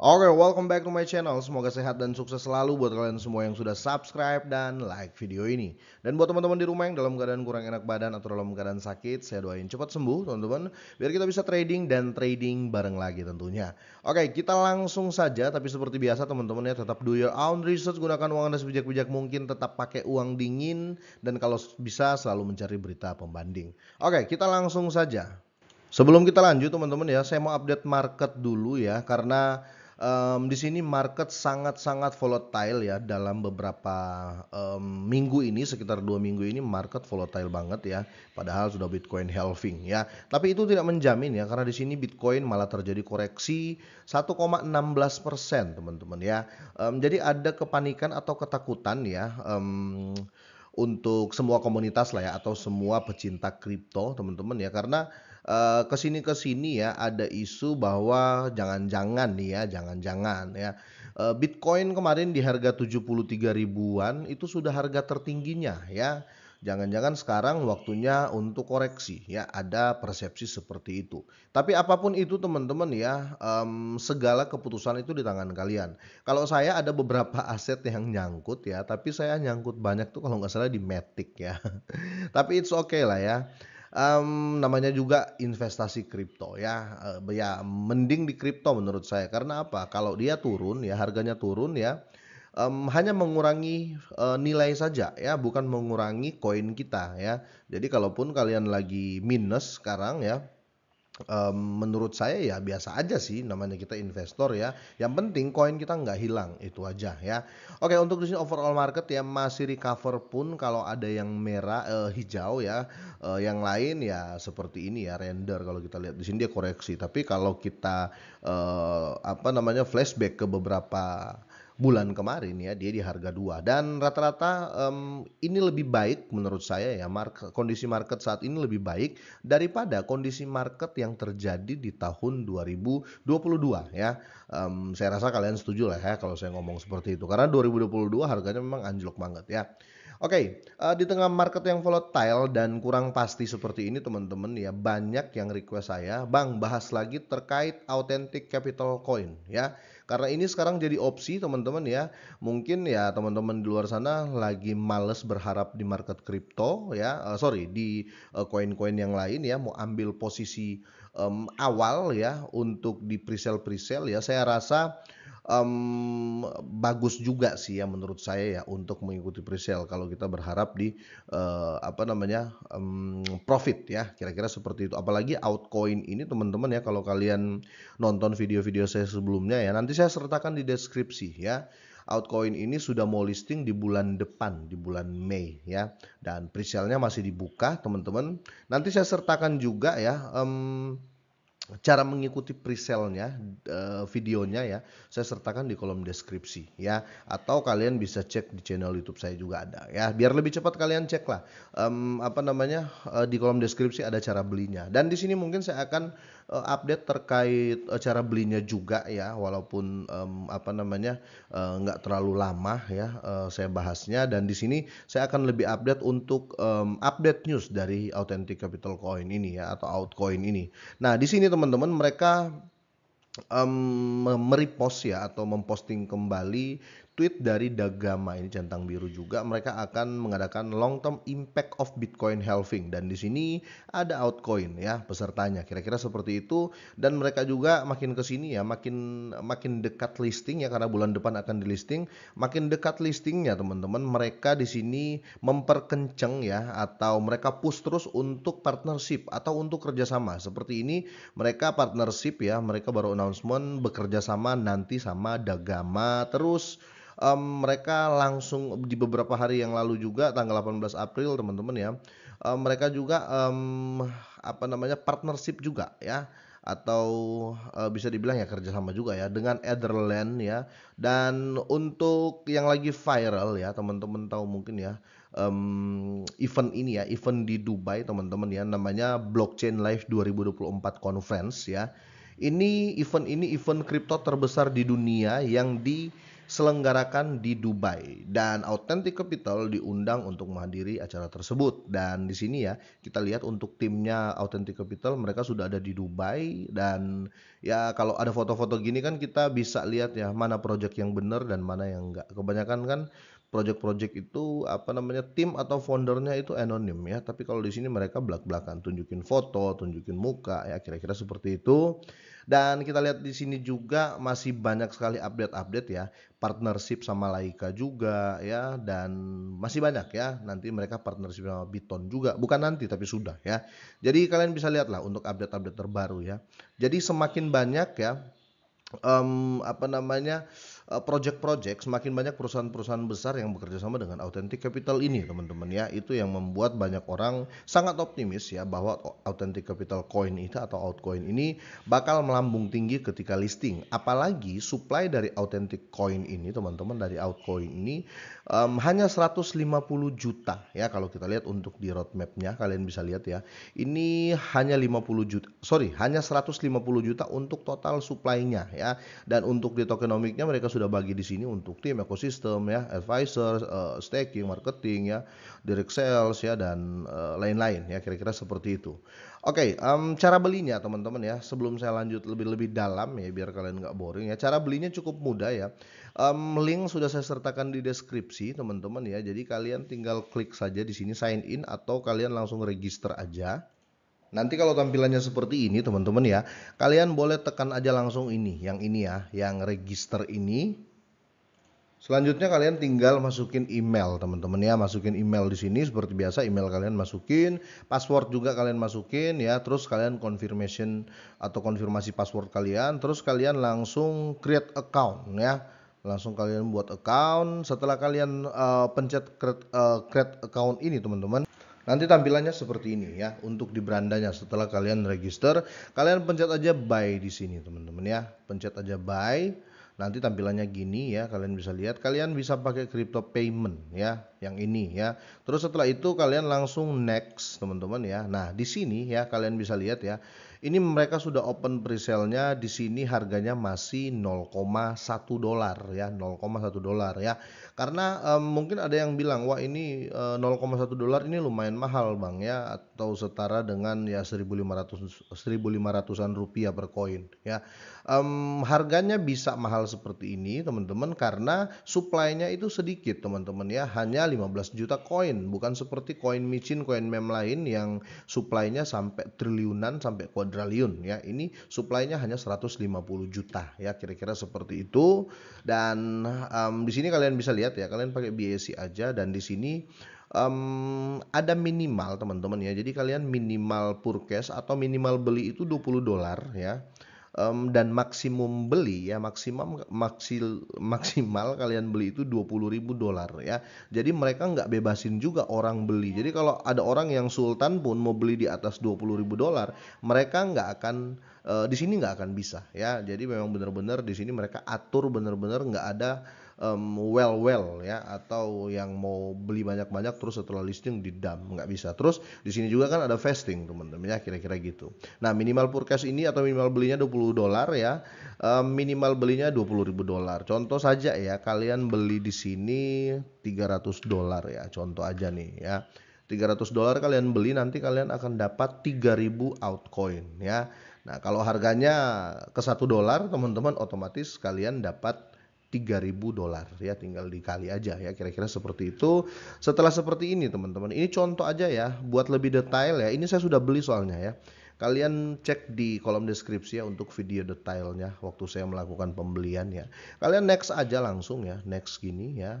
Oke, okay, welcome back to my channel. Semoga sehat dan sukses selalu buat kalian semua yang sudah subscribe dan like video ini. Dan buat teman-teman di rumah yang dalam keadaan kurang enak badan atau dalam keadaan sakit, saya doain cepat sembuh, teman-teman, biar kita bisa trading dan trading bareng lagi tentunya. Oke, okay, kita langsung saja, tapi seperti biasa teman-teman ya, tetap do your own research, gunakan uang Anda sebijak-bijak mungkin, tetap pakai uang dingin, dan kalau bisa selalu mencari berita pembanding. Oke, okay, kita langsung saja. Sebelum kita lanjut teman-teman ya, saya mau update market dulu ya, karena um, di sini market sangat-sangat volatile ya dalam beberapa um, minggu ini sekitar dua minggu ini market volatile banget ya padahal sudah Bitcoin halving ya tapi itu tidak menjamin ya karena di sini Bitcoin malah terjadi koreksi 1,16 persen teman-teman ya um, jadi ada kepanikan atau ketakutan ya um, untuk semua komunitas lah ya atau semua pecinta kripto teman-teman ya karena Eh, kesini kesini ya ada isu bahwa jangan-jangan nih ya, jangan-jangan ya eh, Bitcoin kemarin di harga 73 ribuan itu sudah harga tertingginya ya. Jangan-jangan sekarang waktunya untuk koreksi ya ada persepsi seperti itu. Tapi apapun itu teman-teman ya um, segala keputusan itu di tangan kalian. Kalau saya ada beberapa aset yang nyangkut ya, tapi saya nyangkut banyak tuh kalau nggak salah di Matic ya. tapi it's okay lah ya um, namanya juga investasi kripto ya uh, ya mending di kripto menurut saya karena apa kalau dia turun ya harganya turun ya um, hanya mengurangi uh, nilai saja ya bukan mengurangi koin kita ya jadi kalaupun kalian lagi minus sekarang ya Um, menurut saya ya biasa aja sih namanya kita investor ya. Yang penting koin kita nggak hilang itu aja ya. Oke untuk di sini overall market ya masih recover pun kalau ada yang merah eh, hijau ya, Uh, yang lain ya seperti ini ya render kalau kita lihat di sini dia koreksi. Tapi kalau kita eh, apa namanya flashback ke beberapa bulan kemarin ya dia di harga dua dan rata-rata um, ini lebih baik menurut saya ya market, kondisi market saat ini lebih baik daripada kondisi market yang terjadi di tahun 2022 ya um, saya rasa kalian setuju lah ya kalau saya ngomong seperti itu karena 2022 harganya memang anjlok banget ya Oke, okay, uh, eh, di tengah market yang volatile dan kurang pasti seperti ini teman-teman ya banyak yang request saya, Bang bahas lagi terkait authentic capital coin ya. Karena ini sekarang jadi opsi teman-teman ya. Mungkin ya teman-teman di luar sana lagi males berharap di market crypto, ya, uh, sorry di eh, koin-koin uh, yang lain ya mau ambil posisi um, awal ya untuk di pre-sale pre ya. Saya rasa um, bagus juga sih ya menurut saya ya untuk mengikuti presale kalau kita berharap di uh, apa namanya um, profit ya kira-kira seperti itu apalagi altcoin ini teman-teman ya kalau kalian nonton video-video saya sebelumnya ya nanti saya sertakan di deskripsi ya Outcoin ini sudah mau listing di bulan depan, di bulan Mei ya. Dan presale-nya masih dibuka, teman-teman. Nanti saya sertakan juga ya um, cara mengikuti presale-nya eh, videonya ya saya sertakan di kolom deskripsi ya atau kalian bisa cek di channel YouTube saya juga ada ya biar lebih cepat kalian cek lah um, apa namanya uh, di kolom deskripsi ada cara belinya dan di sini mungkin saya akan uh, update terkait uh, cara belinya juga ya walaupun um, apa namanya eh, nggak uh, terlalu lama ya uh, saya bahasnya dan di sini saya akan lebih update untuk um, update news dari Authentic Capital Coin ini ya atau Outcoin ini. Nah, di sini teman-teman mereka um, merepost ya atau memposting kembali tweet dari Dagama ini centang biru juga mereka akan mengadakan long term impact of Bitcoin halving dan di sini ada altcoin ya pesertanya kira-kira seperti itu dan mereka juga makin ke sini ya makin makin dekat listing ya karena bulan depan akan di listing makin dekat listingnya teman-teman mereka di sini memperkenceng ya atau mereka push terus untuk partnership atau untuk kerjasama seperti ini mereka partnership ya mereka baru announcement bekerja sama nanti sama Dagama terus um, mereka langsung di beberapa hari yang lalu juga tanggal 18 April teman-teman ya um, mereka juga um, apa namanya partnership juga ya atau uh, bisa dibilang ya kerjasama juga ya dengan Etherland ya dan untuk yang lagi viral ya teman-teman tahu mungkin ya um, event ini ya event di Dubai teman-teman ya namanya Blockchain Live 2024 Conference ya ini event ini event kripto terbesar di dunia yang di diselenggarakan di Dubai dan Authentic Capital diundang untuk menghadiri acara tersebut dan di sini ya kita lihat untuk timnya Authentic Capital mereka sudah ada di Dubai dan ya kalau ada foto-foto gini kan kita bisa lihat ya mana project yang benar dan mana yang enggak kebanyakan kan project-project itu apa namanya tim atau foundernya itu anonim ya tapi kalau di sini mereka belak-belakan tunjukin foto tunjukin muka ya kira-kira seperti itu dan kita lihat di sini juga masih banyak sekali update-update ya, partnership sama Laika juga ya dan masih banyak ya. Nanti mereka partnership sama Biton juga, bukan nanti tapi sudah ya. Jadi kalian bisa lihatlah untuk update-update terbaru ya. Jadi semakin banyak ya um, apa namanya Eh, project-project semakin banyak perusahaan-perusahaan besar yang bekerja sama dengan authentic capital ini teman-teman ya itu yang membuat banyak orang sangat optimis ya bahwa authentic capital coin itu atau Outcoin ini bakal melambung tinggi ketika listing apalagi supply dari authentic coin ini teman-teman dari Outcoin ini um, hanya 150 juta ya kalau kita lihat untuk di roadmapnya kalian bisa lihat ya ini hanya 50 juta sorry hanya 150 juta untuk total supply-nya ya dan untuk di tokenomiknya mereka sudah sudah bagi di sini untuk tim ekosistem ya, advisor, uh, staking, marketing ya, direct sales ya dan lain eh, lain-lain ya kira-kira seperti itu. Oke, okay, um, cara belinya teman-teman ya, sebelum saya lanjut lebih-lebih dalam ya biar kalian nggak boring ya. Cara belinya cukup mudah ya. Um, link sudah saya sertakan di deskripsi teman-teman ya. Jadi kalian tinggal klik saja di sini sign in atau kalian langsung register aja Nanti kalau tampilannya seperti ini teman-teman ya, kalian boleh tekan aja langsung ini, yang ini ya, yang register ini. Selanjutnya kalian tinggal masukin email teman-teman ya, masukin email di sini seperti biasa email kalian masukin, password juga kalian masukin ya, terus kalian confirmation atau konfirmasi password kalian, terus kalian langsung create account ya. Langsung kalian buat account, setelah kalian uh, pencet create, uh, create account ini teman-teman, Nanti tampilannya seperti ini ya untuk di berandanya setelah kalian register, kalian pencet aja buy di sini teman-teman ya. Pencet aja buy. Nanti tampilannya gini ya, kalian bisa lihat kalian bisa pakai crypto payment ya, yang ini ya. Terus setelah itu kalian langsung next teman-teman ya. Nah, di sini ya kalian bisa lihat ya. Ini mereka sudah open presale-nya di sini harganya masih 0,1 dolar ya, 0,1 dolar ya. Karena um, mungkin ada yang bilang, "Wah, ini uh, 0,1 dolar ini lumayan mahal, Bang ya." atau setara dengan ya 1.500 1.500an rupiah per koin ya um, harganya bisa mahal seperti ini teman-teman karena supply-nya itu sedikit teman-teman ya hanya 15 juta koin bukan seperti koin micin koin mem lain yang supply-nya sampai triliunan sampai kuadriliun ya ini supply-nya hanya 150 juta ya kira-kira seperti itu dan um, di sini kalian bisa lihat ya kalian pakai BSC aja dan di sini um, ada minimal teman-teman ya. Jadi kalian minimal purchase atau minimal beli itu 20 dolar ya. Um, dan maksimum beli ya maksimum maksil, maksimal kalian beli itu ribu dolar ya. Jadi mereka nggak bebasin juga orang beli. Jadi kalau ada orang yang sultan pun mau beli di atas ribu dolar, mereka nggak akan uh, di sini nggak akan bisa ya. Jadi memang benar-benar di sini mereka atur benar-benar nggak ada um, well well ya atau yang mau beli banyak banyak terus setelah listing di didam nggak bisa terus di sini juga kan ada vesting teman-teman ya kira-kira gitu nah minimal purchase ini atau minimal belinya 20 dolar ya um, minimal belinya 20 ribu dolar contoh saja ya kalian beli di sini 300 dolar ya contoh aja nih ya 300 dolar kalian beli nanti kalian akan dapat 3000 altcoin ya Nah, kalau harganya ke satu dolar, teman-teman otomatis kalian dapat 3000 dolar ya tinggal dikali aja ya kira-kira seperti itu setelah seperti ini teman-teman ini contoh aja ya buat lebih detail ya ini saya sudah beli soalnya ya kalian cek di kolom deskripsi ya untuk video detailnya waktu saya melakukan pembelian ya kalian next aja langsung ya next gini ya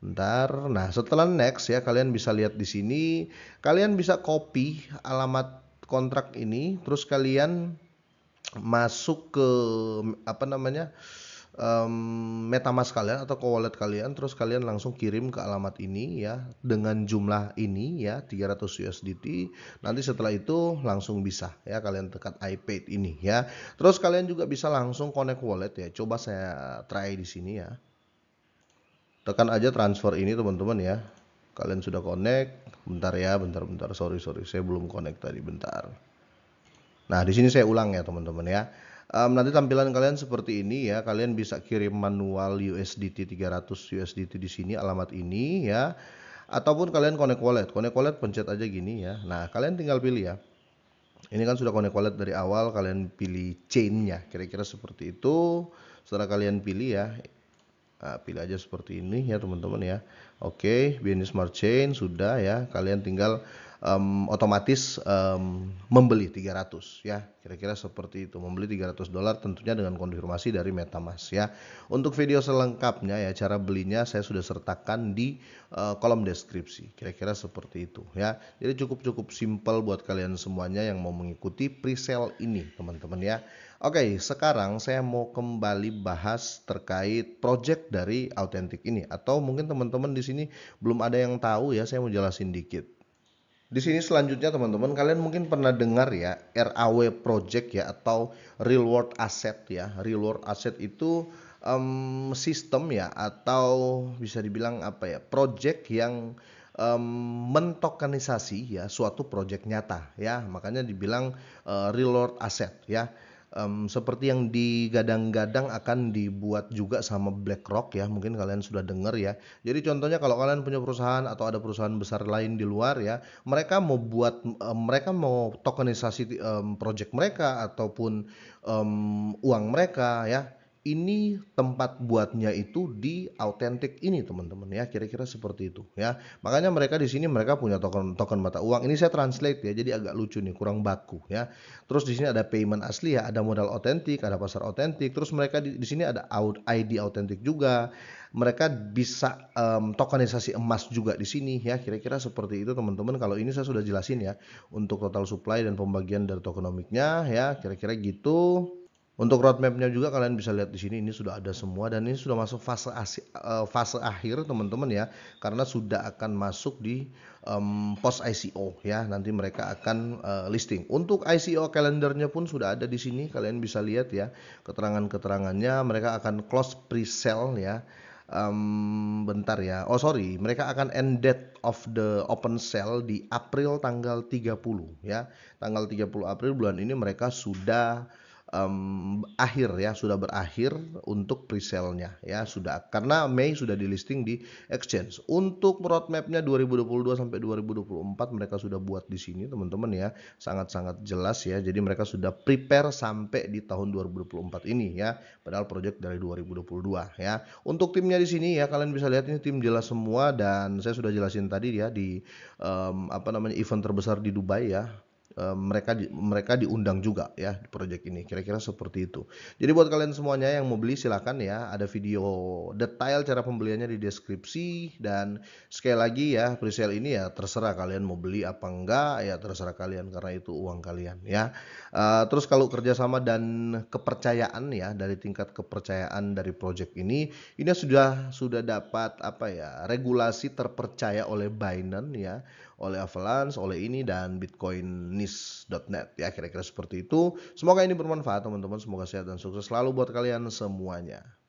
ntar nah setelah next ya kalian bisa lihat di sini kalian bisa copy alamat kontrak ini terus kalian masuk ke apa namanya um, MetaMask kalian atau ke wallet kalian terus kalian langsung kirim ke alamat ini ya dengan jumlah ini ya 300 USDT nanti setelah itu langsung bisa ya kalian tekan iPad ini ya terus kalian juga bisa langsung connect wallet ya coba saya try di sini ya tekan aja transfer ini teman-teman ya kalian sudah connect bentar ya bentar bentar sorry sorry saya belum connect tadi bentar nah di sini saya ulang ya teman-teman ya um, nanti tampilan kalian seperti ini ya kalian bisa kirim manual USDT 300 USDT di sini alamat ini ya ataupun kalian connect wallet connect wallet pencet aja gini ya nah kalian tinggal pilih ya ini kan sudah connect wallet dari awal kalian pilih chainnya kira-kira seperti itu setelah kalian pilih ya Nah, pilih aja seperti ini ya teman-teman ya. Oke, BNI Smart Chain sudah ya. Kalian tinggal um, otomatis um, membeli 300 ya kira-kira seperti itu membeli 300 dolar tentunya dengan konfirmasi dari MetaMask ya untuk video selengkapnya ya cara belinya saya sudah sertakan di uh, kolom deskripsi kira-kira seperti itu ya jadi cukup-cukup simple buat kalian semuanya yang mau mengikuti pre sale ini teman-teman ya Oke, sekarang saya mau kembali bahas terkait project dari Authentic ini atau mungkin teman-teman di sini belum ada yang tahu ya, saya mau jelasin dikit. Di sini selanjutnya teman-teman kalian mungkin pernah dengar ya RAW project ya atau real world asset ya. Real world asset itu um, sistem ya atau bisa dibilang apa ya project yang um, mentokenisasi ya suatu project nyata ya. Makanya dibilang uh, real world asset ya um, seperti yang digadang-gadang akan dibuat juga sama BlackRock ya mungkin kalian sudah dengar ya jadi contohnya kalau kalian punya perusahaan atau ada perusahaan besar lain di luar ya mereka mau buat um, mereka mau tokenisasi um, project mereka ataupun um, uang mereka ya ini tempat buatnya itu di autentik ini teman-teman ya kira-kira seperti itu ya makanya mereka di sini mereka punya token token mata uang ini saya translate ya jadi agak lucu nih kurang baku ya terus di sini ada payment asli ya ada modal autentik ada pasar autentik terus mereka di, di sini ada out ID autentik juga mereka bisa um, tokenisasi emas juga di sini ya kira-kira seperti itu teman-teman kalau ini saya sudah jelasin ya untuk total supply dan pembagian dari tokenomiknya ya kira-kira gitu untuk roadmapnya juga kalian bisa lihat di sini ini sudah ada semua dan ini sudah masuk fase asi, uh, fase akhir teman-teman ya karena sudah akan masuk di um, post ICO ya nanti mereka akan uh, listing. Untuk ICO kalendernya pun sudah ada di sini kalian bisa lihat ya keterangan-keterangannya mereka akan close pre-sale ya um, bentar ya. Oh sorry, mereka akan end date of the open sale di April tanggal 30 ya. Tanggal 30 April bulan ini mereka sudah um, akhir ya sudah berakhir untuk presale-nya ya sudah karena Mei sudah di listing di exchange. Untuk roadmapnya 2022 sampai 2024 mereka sudah buat di sini teman-teman ya sangat-sangat jelas ya. Jadi mereka sudah prepare sampai di tahun 2024 ini ya. Padahal project dari 2022 ya. Untuk timnya di sini ya kalian bisa lihat ini tim jelas semua dan saya sudah jelasin tadi ya di um, apa namanya event terbesar di Dubai ya Eh, mereka di, mereka diundang juga ya di project ini kira-kira seperti itu jadi buat kalian semuanya yang mau beli silahkan ya ada video detail cara pembeliannya di deskripsi dan sekali lagi ya presale ini ya terserah kalian mau beli apa enggak ya terserah kalian karena itu uang kalian ya uh, terus kalau kerjasama dan kepercayaan ya dari tingkat kepercayaan dari project ini ini sudah sudah dapat apa ya regulasi terpercaya oleh Binance ya oleh Avalanche, oleh ini dan bitcoinnis.net ya kira-kira seperti itu. Semoga ini bermanfaat teman-teman, semoga sehat dan sukses selalu buat kalian semuanya.